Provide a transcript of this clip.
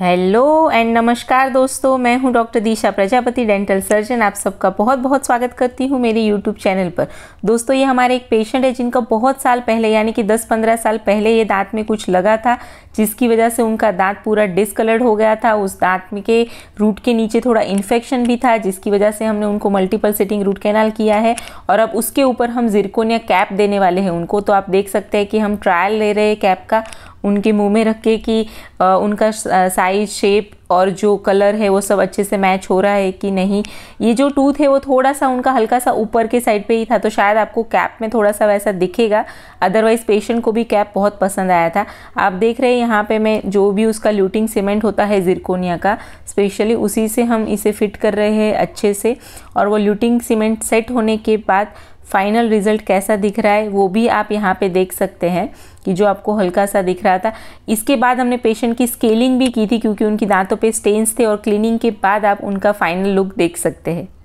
hello and नमस्कार दोस्तों मैं हूं doctor Disha Prajapati dental surgeon आप सबका बहुत बहुत स्वागत करती हूं मेरे यूट्यूब चैनल पर दोस्तों ये हमारे एक पेशेंट है जिनका बहुत साल पहले यानी कि 10-15 साल पहले ये दांत में कुछ लगा था जिसकी वजह से उनका दांत पूरा डिसकलर्ड हो गया था उस दांत में के रूट के नीचे थोड़ा इन्फेक्शन भी था जिसकी वजह से हमने उनको मल्टीपल सेटिंग रूट कैनाल किया है और अब उसके ऊपर हम जिरकोनिया कैप देने वाले हैं उनको तो आप देख सकते हैं कि हम ट्रायल ले रहे हैं कैप का उनके मुंह में रख के कि उनका साइज शेप और जो कलर है वो सब अच्छे से मैच हो रहा है कि नहीं ये जो टूथ है वो थोड़ा सा उनका हल्का सा ऊपर के साइड पे ही था तो शायद आपको कैप में थोड़ा सा वैसा दिखेगा अदरवाइज़ पेशेंट को भी कैप बहुत पसंद आया था आप देख रहे हैं यहाँ पे मैं जो भी उसका ल्यूटिंग सीमेंट होता है जिरकोनिया का स्पेशली उसी से हम इसे फिट कर रहे हैं अच्छे से और वो ल्यूटिंग सीमेंट सेट होने के बाद फाइनल रिज़ल्ट कैसा दिख रहा है वो भी आप यहाँ पे देख सकते हैं कि जो आपको हल्का सा दिख रहा था इसके बाद हमने पेशेंट की स्केलिंग भी की थी क्योंकि उनकी दांतों पे स्टेन्स थे और क्लीनिंग के बाद आप उनका फाइनल लुक देख सकते हैं